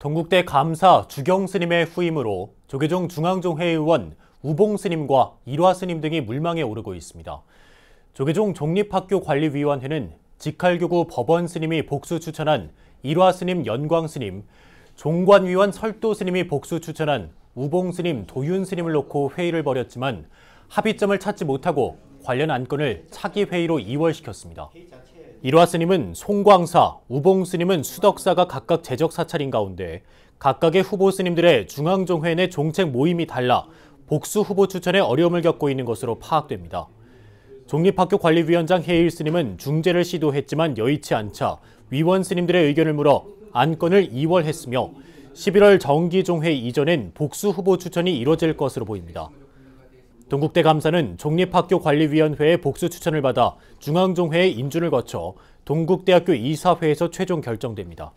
동국대 감사 주경 스님의 후임으로 조계종 중앙종회 의원 우봉 스님과 일화 스님 등이 물망에 오르고 있습니다. 조계종 종립학교관리위원회는 직할교구 법원 스님이 복수 추천한 일화 스님 연광 스님, 종관위원 설도 스님이 복수 추천한 우봉 스님 도윤 스님을 놓고 회의를 벌였지만 합의점을 찾지 못하고 관련 안건을 차기 회의로 이월시켰습니다. 일화 스님은 송광사, 우봉 스님은 수덕사가 각각 제적 사찰인 가운데 각각의 후보 스님들의 중앙종회 내 종책 모임이 달라 복수 후보 추천에 어려움을 겪고 있는 것으로 파악됩니다. 종립학교 관리위원장 해일 스님은 중재를 시도했지만 여의치 않자 위원 스님들의 의견을 물어 안건을 2월했으며 11월 정기종회 이전엔 복수 후보 추천이 이뤄질 것으로 보입니다. 동국대 감사는 종립학교관리위원회의 복수 추천을 받아 중앙종회의 인준을 거쳐 동국대학교 이사회에서 최종 결정됩니다.